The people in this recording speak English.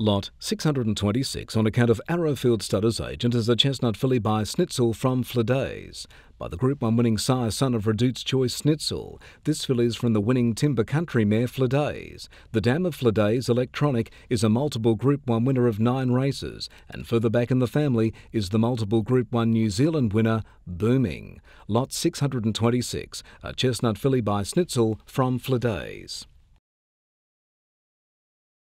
Lot 626 on account of Arrowfield Studders agent as a chestnut filly by Schnitzel from Fladays. By the Group 1 winning sire son of Redute's Choice Schnitzel, this filly is from the winning Timber Country mare Fladays. The dam of Fladays Electronic is a multiple Group 1 winner of nine races, and further back in the family is the multiple Group 1 New Zealand winner Booming. Lot 626, a chestnut filly by Schnitzel from Fladays.